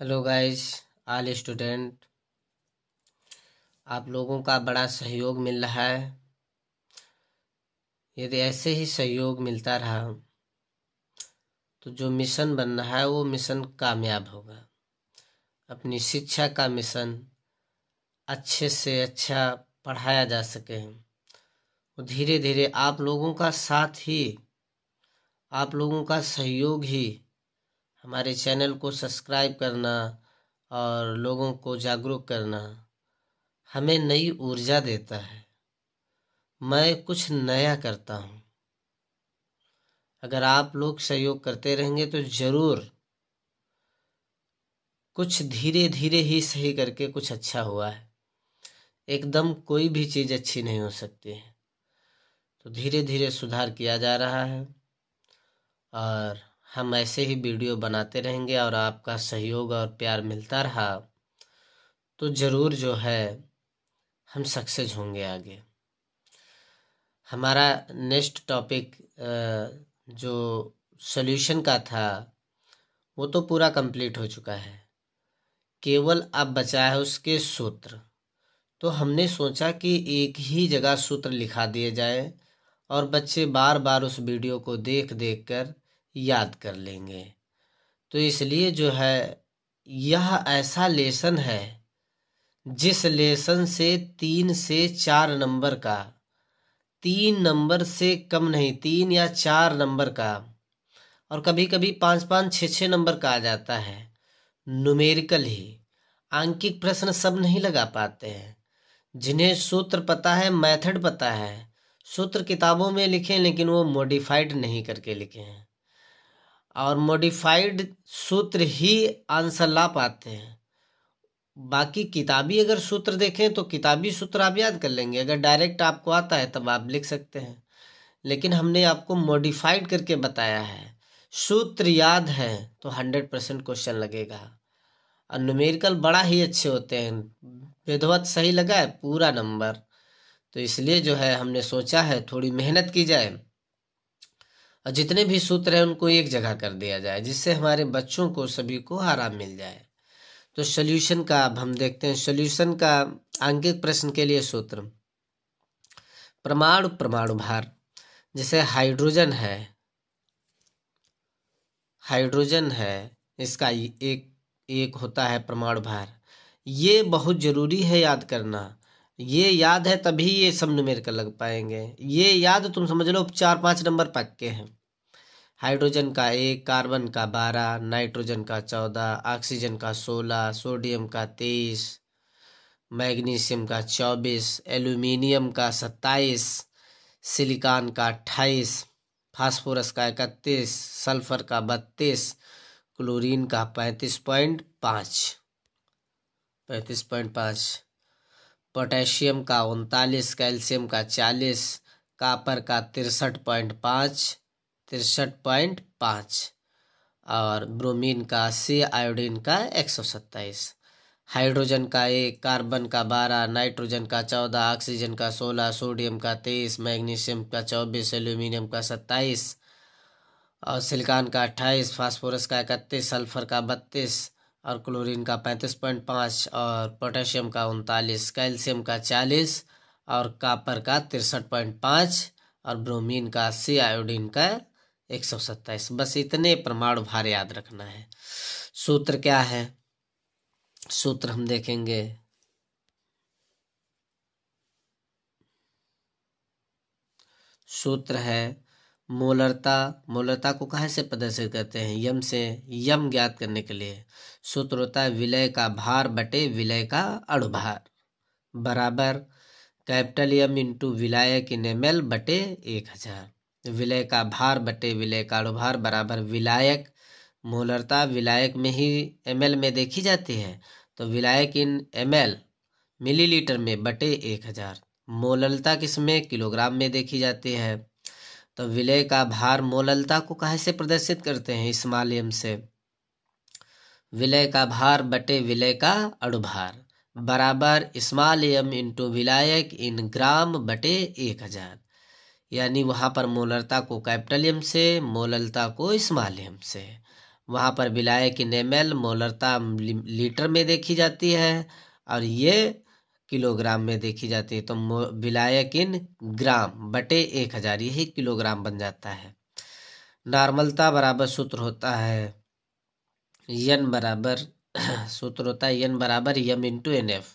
hello guys आल student आप लोगों का बड़ा सहयोग मिल रहा है यदि ऐसे ही सहयोग मिलता रहा तो जो मिशन बन रहा है वो मिशन कामयाब होगा अपनी शिक्षा का मिशन अच्छे से अच्छा पढ़ाया जा सके वो धीरे धीरे आप लोगों का साथ ही आप लोगों का सहयोग ही हमारे चैनल को सब्सक्राइब करना और लोगों को जागरूक करना हमें नई ऊर्जा देता है मैं कुछ नया करता हूँ अगर आप लोग सहयोग करते रहेंगे तो ज़रूर कुछ धीरे धीरे ही सही करके कुछ अच्छा हुआ है एकदम कोई भी चीज़ अच्छी नहीं हो सकती है तो धीरे धीरे सुधार किया जा रहा है और हम ऐसे ही वीडियो बनाते रहेंगे और आपका सहयोग और प्यार मिलता रहा तो ज़रूर जो है हम सक्सेस होंगे आगे हमारा नेक्स्ट टॉपिक जो सोल्यूशन का था वो तो पूरा कंप्लीट हो चुका है केवल अब बचा है उसके सूत्र तो हमने सोचा कि एक ही जगह सूत्र लिखा दिए जाए और बच्चे बार बार उस वीडियो को देख देख कर याद कर लेंगे तो इसलिए जो है यह ऐसा लेसन है जिस लेसन से तीन से चार नंबर का तीन नंबर से कम नहीं तीन या चार नंबर का और कभी कभी पाँच पाँच छः छः नंबर का आ जाता है नुमेरिकल ही आंकिक प्रश्न सब नहीं लगा पाते हैं जिन्हें सूत्र पता है मेथड पता है सूत्र किताबों में लिखे लेकिन वो मॉडिफाइड नहीं करके लिखे हैं और मॉडिफाइड सूत्र ही आंसर ला पाते हैं बाकी किताबी अगर सूत्र देखें तो किताबी सूत्र आप याद कर लेंगे अगर डायरेक्ट आपको आता है तब आप लिख सकते हैं लेकिन हमने आपको मॉडिफाइड करके बताया है सूत्र याद है तो हंड्रेड परसेंट क्वेश्चन लगेगा और न्यूमेरिकल बड़ा ही अच्छे होते हैं विधवत सही लगा है पूरा नंबर तो इसलिए जो है हमने सोचा है थोड़ी मेहनत की जाए और जितने भी सूत्र हैं उनको एक जगह कर दिया जाए जिससे हमारे बच्चों को सभी को आराम मिल जाए तो सोल्यूशन का अब हम देखते हैं सोल्यूशन का आंकिक प्रश्न के लिए सूत्र परमाणु परमाणु भार जैसे हाइड्रोजन है हाइड्रोजन है इसका एक एक होता है परमाणु भार ये बहुत ज़रूरी है याद करना ये याद है तभी ये सब कर लग पाएंगे ये याद तुम समझ लो चार पाँच नंबर पक्के हैं हाइड्रोजन का एक कार्बन का बारह नाइट्रोजन का चौदह ऑक्सीजन का सोलह सोडियम का तेईस मैग्नीशियम का चौबीस एल्यूमिनियम का सत्ताईस सिलिकॉन का अट्ठाईस फास्फोरस का इकतीस सल्फर का बत्तीस क्लोरीन का पैंतीस पॉइंट पाँच पैंतीस पॉइंट पाँच पोटेशियम का उनतालीस कैल्शियम का चालीस कापर का तिरसठ पॉइंट पाँच तिरसठ पॉइंट पाँच और ब्रोमीन का अस्सी आयोडीन का एक सौ सत्ताईस हाइड्रोजन का एक कार्बन का बारह नाइट्रोजन का चौदह ऑक्सीजन का सोलह सोडियम का तेईस मैग्नीशियम का चौबीस एल्यूमिनियम का सत्ताईस और सिलिकॉन का अट्ठाईस फास्फोरस का इकतीस सल्फर का बत्तीस और क्लोरीन का पैंतीस पॉइंट पाँच और पोटेशियम का उनतालीस कैल्शियम का चालीस और कापर का तिरसठ पॉइंट पाँच और ब्रोमीन का अस्सी आयोडीन का एक सौ सत्ताईस बस इतने परमाणु भार याद रखना है सूत्र क्या है सूत्र हम देखेंगे सूत्र है मोलरता मोलरता को कहाँ से प्रदर्शित करते हैं यम से यम ज्ञात करने के लिए सूत्र होता है विलय का भार बटे विलय का अणुभार बराबर कैपिटल यम इंटू विलय इन एम एल बटे एक हजार विलय का भार बटे विलय का अणुभार बराबर विलायक मोलरता विलायक में ही एम एल में देखी जाती है तो विलायक इन एम एल मिलीलीटर में बटे एक हजार मोललता किस में किलोग्राम में देखी जाती है तो विलय का भार मोललता को कैसे प्रदर्शित करते हैं इस माध्यम से विलय का भार बटे विलय का अड़ुभार बराबर इस्मालियम इंटू विलायक इन ग्राम बटे एक हजार यानी वहाँ पर मोलरता को कैपिटलियम से मोललता को इस्मालियम से वहाँ पर विलायक इन एम मोलरता लीटर में देखी जाती है और ये किलोग्राम में देखी जाती है तो विलायक इन ग्राम बटे एक हजार यही किलोग्राम बन जाता है नॉर्मलता बराबर सूत्र होता है यन बराबर सूत्र होता है यन बराबर M into N F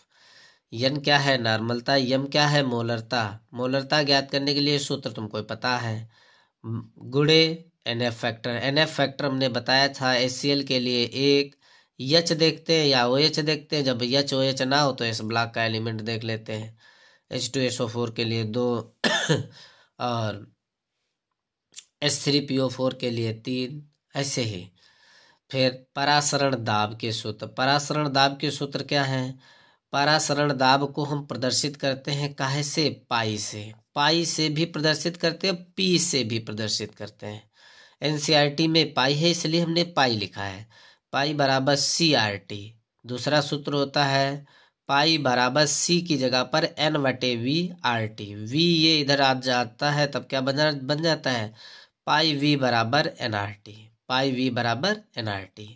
N क्या है नॉर्मलता यम क्या है मोलरता मोलरता ज्ञात करने के लिए सूत्र तुमको पता है गुड़े N F factor N F factor हमने बताया था एस सी एल के लिए एक यच देखते हैं या ओ एच देखते हैं जब यच ओ एच ना हो तो इस ब्लॉक का एलिमेंट देख लेते हैं H two S O four के लिए दो और S three P O four के लिए तीन ऐसे ही फिर परासरण दाब के सूत्र परासरण दाब के सूत्र क्या हैं परासरण दाब को हम प्रदर्शित करते हैं काहे से पाई से पाई से भी प्रदर्शित करते हैं पी से भी प्रदर्शित करते हैं एनसीईआरटी e में पाई है इसलिए हमने पाई लिखा है पाई बराबर सी आर टी दूसरा सूत्र होता है पाई बराबर सी की जगह पर एन बटे वी आर टी वी ये इधर आ जाता है तब क्या बन बन जाता है पाई वी बराबर N R T pi V बराबर एन आर टी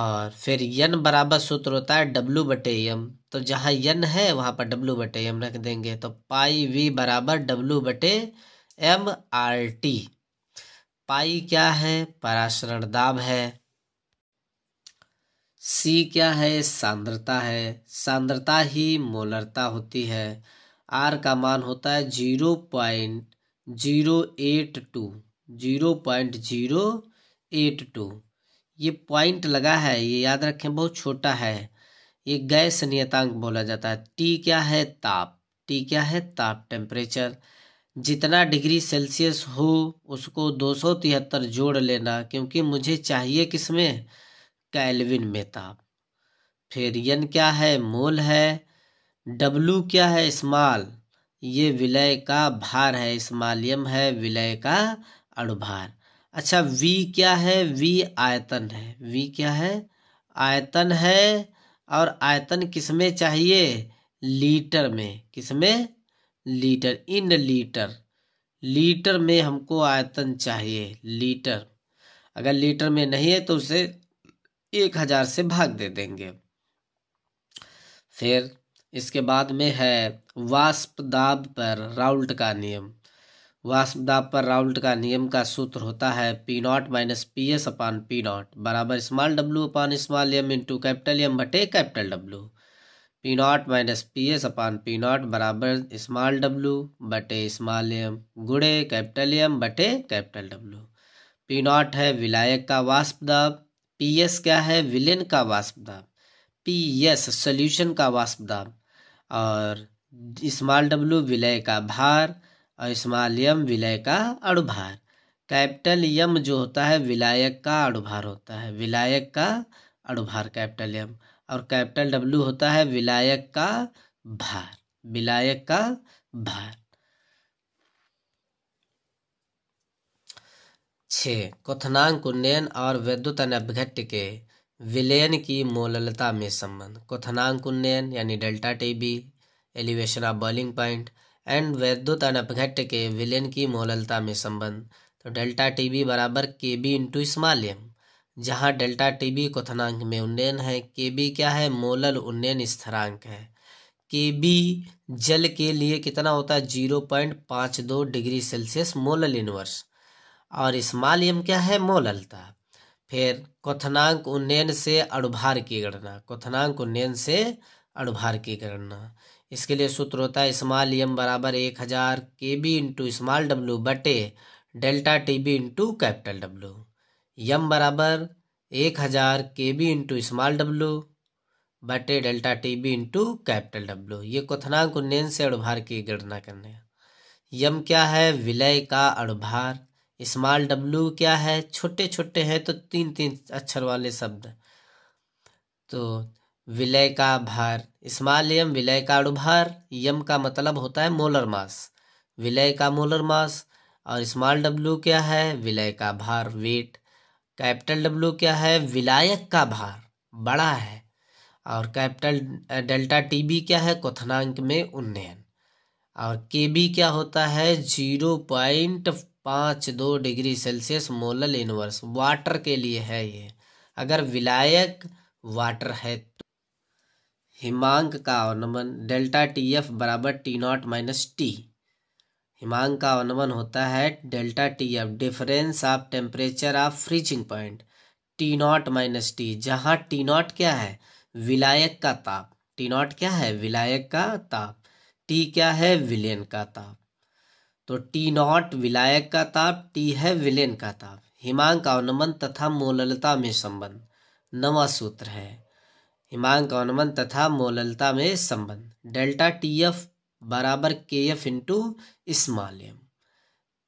और फिर यन बराबर सूत्र होता है डब्लू बटे एम तो जहाँ यन है वहाँ पर डब्लू बटे एम रख देंगे तो पाई वी बराबर डब्लू बटे एम आर टी पाई क्या है पराशरण दाब है सी क्या है सांद्रता है सांद्रता ही मोलरता होती है आर का मान होता है zero point zero eight two zero point zero eight two ये पॉइंट लगा है ये याद रखें बहुत छोटा है ये गैस नियतांक बोला जाता है टी क्या है ताप टी क्या है ताप टेम्परेचर जितना डिग्री सेल्सियस हो उसको दो सौ तिहत्तर जोड़ लेना क्योंकि मुझे चाहिए किसमें कैलविन मेताब फिर यन क्या है मोल है डब्लू क्या है इस्माल ये विलय का भार है इस्मालियम है विलय का अणुभार अच्छा वी क्या है वी आयतन है वी क्या है आयतन है और आयतन किसमें चाहिए लीटर में किसमें लीटर इन लीटर लीटर में हमको आयतन चाहिए लीटर अगर लीटर में नहीं है तो उसे एक हजार से भाग दे देंगे फिर इसके बाद में है वाष्प दाब पर राउल्ट का नियम वाष्प दाब पर राउल्ट का नियम का सूत्र होता है P not minus P S upon P not बराबर small W upon small M into capital M बटे capital W P not minus P S upon P not बराबर स्मॉल डब्ल्यू बटे स्मॉल एम गुड़े कैपिटल एम बटे capital W P not है विलायक का वाष्प दाब पी एस क्या है विलेन का वाष्प पी एस सोल्यूशन का वाष्प और स्मॉल डब्ल्यू विलय का भार और स्मॉल यम विलय का अड़ुभार कैपिटल यम जो होता है विलायक का अणुभार होता है विलायक का अड़ुभार कैपिटल यम और कैपिटल डब्ल्यू होता है विलायक का भार विलायक का भार छः कथनांक उन्नयन और वैद्युत अनभिघट्य के विलयन की मोललता में संबंध कथनांक उन्नयन यानी delta T B elevation of boiling point and वैद्युत अनपघट्ट के विलयन की मोललता में संबंध तो डेल्टा टी बी बराबर के बी इंटू स्मालियम जहाँ डेल्टा टी बी क्वथनांक में उन्नयन है के बी क्या है मोलल उन्नयन स्थिरांक है के बी जल के लिए कितना होता है जीरो पॉइंट पाँच दो डिग्री सेल्सियस मोलल इनवर्स और यम क्या है मोल अल्ता फिर कोथनांक उन्नयन से अड़ुभार की गणना कोथनांक उन्नयन से अड़ुभार की गणना इसके लिए सूत्र होता है स्मॉल यम बराबर एक हज़ार K B into small W बटे delta T B into capital W M बराबर एक हज़ार K B into small W बटे delta T B into capital W ये कोथनांक उन्नयन से अड़ुभार की गणना करने यम क्या है विलय का अड़ुभार स्मॉल डब्लू क्या है छोटे छोटे हैं तो तीन तीन अक्षर वाले शब्द तो विलय का भार स्मॉल यम विलय का अणुभार यम का मतलब होता है मोलर मास विलय का मोलर मास और स्मॉल डब्लू क्या है विलय का भार वेट कैपिटल डब्लू क्या है विलायक का भार बड़ा है और कैपिटल डेल्टा टी बी क्या है क्वथनांक में उन्नयन और के बी क्या होता है जीरो पॉइंट पाँच दो degree Celsius molal inverse water के लिए है ये अगर विलायक वाटर है तो हिमांक का अवनमन डेल्टा टी एफ बराबर टी नॉट माइनस टी हिमांक का अवनमन होता है delta T F difference of temperature of freezing point T not minus T जहाँ टी नॉट क्या है विलायक का ताप टी नॉट क्या है विलायक का ताप टी क्या है विलेन का ताप तो टी नॉट विलायक का ताप टी है विलेन का ताप हिमांक अवनमन तथा मोललता में संबंध नवा सूत्र है हिमांक अवनमन तथा मोललता में संबंध डेल्टा टी एफ बराबर K F into small M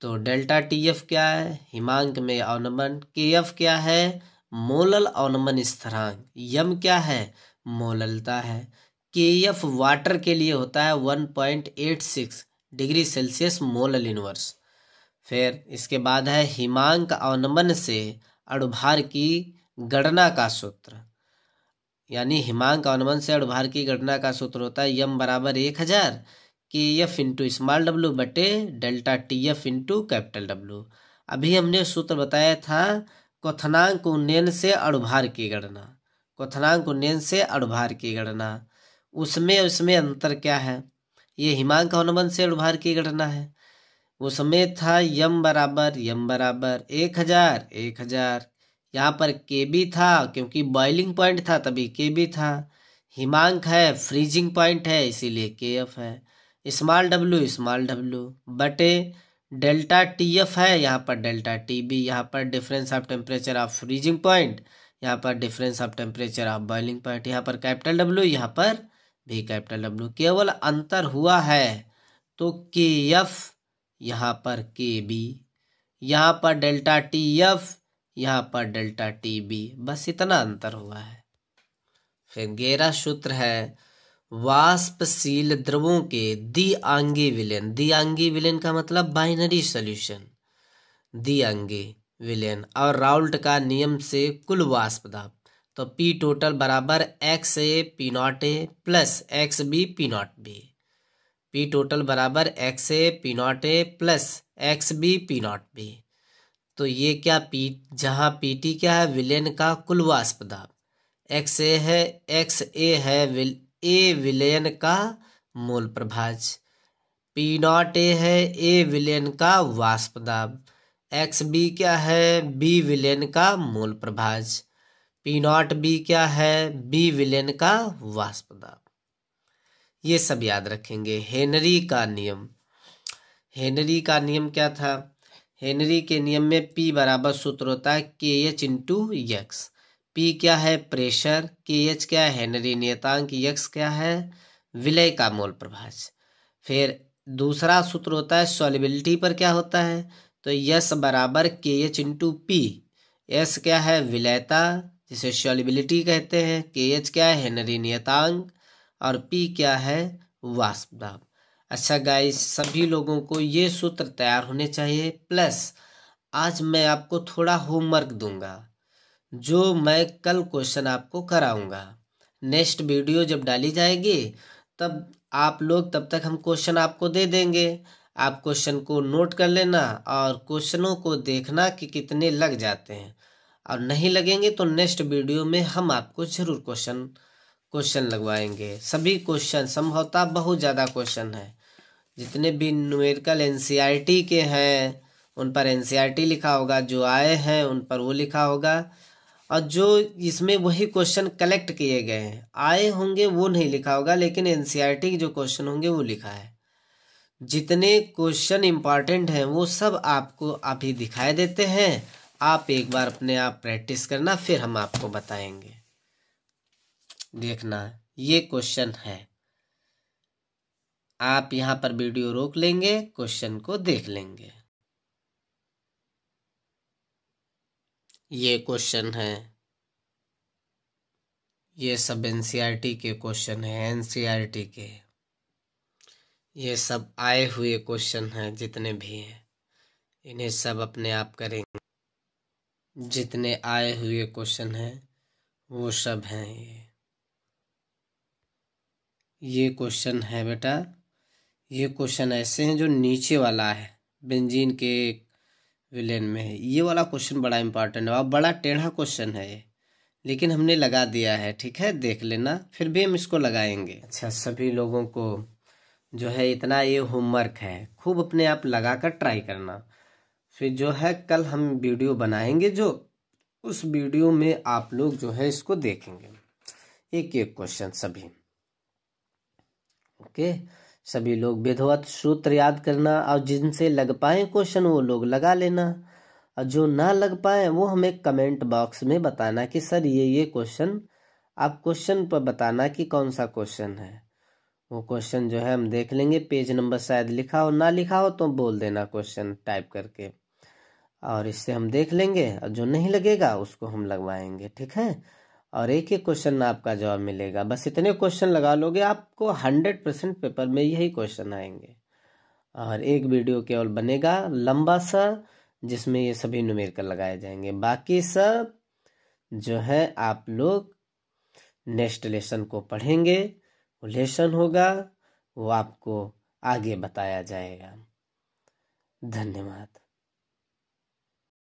तो डेल्टा टी एफ क्या है हिमांक में अवनमन के एफ क्या है मोलल अवनमन स्थरांक यम क्या है मोललता है के एफ वाटर के लिए होता है one point eight six degree Celsius molal inverse फिर इसके बाद है हिमांक अवनमन से अड़ुभार की गणना का सूत्र यानी हिमांक अवनमन से अड़ुभार की गणना का सूत्र होता है यम बराबर एक हज़ार K F into small W बटे delta T F into capital W अभी हमने सूत्र बताया था क्वनांक उन्नयन से अड़ुभार की गणना क्वनांक उन्नयन से अड़ुभार की गणना उसमें उसमें अंतर क्या है ये हिमांक हनुमान से उभार की घटना है वो समय था यम बराबर यम बराबर एक हजार एक हजार यहाँ पर के बी था क्योंकि बॉइलिंग पॉइंट था तभी के बी था हिमांक है फ्रीजिंग पॉइंट है इसीलिए के एफ है स्मॉल डब्ल्यू स्मॉल डब्ल्यू बटे डेल्टा टी एफ है यहाँ पर डेल्टा टी बी यहाँ पर difference of temperature of freezing point यहाँ पर difference of temperature of boiling point यहाँ पर कैपिटल डब्ल्यू यहाँ पर भी कैपिटल डब्ल्यू केवल अंतर हुआ है तो के एफ यहाँ पर के बी यहाँ पर डेल्टा टी एफ यहाँ पर डेल्टा टी बी बस इतना अंतर हुआ है फिर गेरा सूत्र है वाष्पशील द्रवों के दिआंगी विलयन आंगी विलयन का मतलब बाइनरी सोल्यूशन दिआंगी विलयन और राउल्ट का नियम से कुल वाष्प दाब तो पी टोटल बराबर X A P not A plus X B P not B P total बराबर X A P not A plus X B P not B तो ये क्या पी जहाँ पी टी क्या है विलेन का कुल वास्पदाब एक्स ए है एक्स ए है विल ए विलेन का मूल प्रभाज पी नॉट ए है ए विलेन का वास्पदाब एक्स बी क्या है बी विलेन का मूल प्रभाज पी नॉट बी क्या है बी विलेन का वाष्प दाब ये सब याद रखेंगे हेनरी का नियम हेनरी का नियम क्या था हेनरी के नियम में पी बराबर सूत्र होता है के एच इंटू यक्स पी क्या है प्रेशर के एच क्या है हेनरी नियतांक यक्स क्या है विलय का मोल प्रभाज फिर दूसरा सूत्र होता है सॉलिबिलिटी पर क्या होता है तो यस बराबर के एच इंटू पी एस क्या है विलयता जिसे सॉलिबिलिटी कहते हैं के एच क्या है हेनरी नियतांग और पी क्या है वाष्प दाब अच्छा गाइस सभी लोगों को ये सूत्र तैयार होने चाहिए प्लस आज मैं आपको थोड़ा होमवर्क दूंगा जो मैं कल क्वेश्चन आपको कराऊंगा नेक्स्ट वीडियो जब डाली जाएगी तब आप लोग तब तक हम क्वेश्चन आपको दे देंगे आप क्वेश्चन को नोट कर लेना और क्वेश्चनों को देखना कि कितने लग जाते हैं और नहीं लगेंगे तो नेक्स्ट वीडियो में हम आपको जरूर क्वेश्चन क्वेश्चन लगवाएंगे सभी क्वेश्चन संभवतः बहुत ज़्यादा क्वेश्चन है जितने भी न्यूमेरिकल एन e के हैं उन पर एन e लिखा होगा जो आए हैं उन पर वो लिखा होगा और जो इसमें वही क्वेश्चन कलेक्ट किए गए हैं आए होंगे वो नहीं लिखा होगा लेकिन एन e के जो क्वेश्चन होंगे वो लिखा है जितने क्वेश्चन इम्पॉर्टेंट हैं वो सब आपको अभी दिखाई देते हैं आप एक बार अपने आप प्रैक्टिस करना फिर हम आपको बताएंगे देखना ये क्वेश्चन है आप यहाँ पर वीडियो रोक लेंगे क्वेश्चन को देख लेंगे ये क्वेश्चन है ये सब एनसीईआरटी e के क्वेश्चन है एनसीईआरटी e के ये सब आए हुए क्वेश्चन हैं जितने भी हैं इन्हें सब अपने आप करेंगे जितने आए हुए क्वेश्चन हैं वो सब हैं ये ये क्वेश्चन है बेटा ये क्वेश्चन ऐसे हैं जो नीचे वाला है बेंजीन के विलेन में है ये वाला क्वेश्चन बड़ा इंपॉर्टेंट है और बड़ा टेढ़ा क्वेश्चन है ये लेकिन हमने लगा दिया है ठीक है देख लेना फिर भी हम इसको लगाएंगे अच्छा सभी लोगों को जो है इतना ये होमवर्क है खूब अपने आप लगा कर ट्राई करना फिर जो है कल हम वीडियो बनाएंगे जो उस वीडियो में आप लोग जो है इसको देखेंगे एक एक क्वेश्चन सभी ओके सभी लोग विधवत सूत्र याद करना और जिनसे लग पाए क्वेश्चन वो लोग लगा लेना और जो ना लग पाए वो हमें कमेंट बॉक्स में बताना कि सर ये ये क्वेश्चन आप क्वेश्चन पर बताना कि कौन सा क्वेश्चन है वो क्वेश्चन जो है हम देख लेंगे पेज नंबर शायद लिखा हो ना लिखा हो तो बोल देना क्वेश्चन टाइप करके और इससे हम देख लेंगे और जो नहीं लगेगा उसको हम लगवाएंगे ठीक है और एक ही क्वेश्चन आपका जवाब मिलेगा बस इतने क्वेश्चन लगा लोगे आपको हंड्रेड परसेंट पेपर में यही क्वेश्चन आएंगे और एक वीडियो केवल बनेगा लंबा सा जिसमें ये सभी कर लगाए जाएंगे बाकी सब जो है आप लोग नेक्स्ट लेसन को पढ़ेंगे वो लेसन होगा वो आपको आगे बताया जाएगा धन्यवाद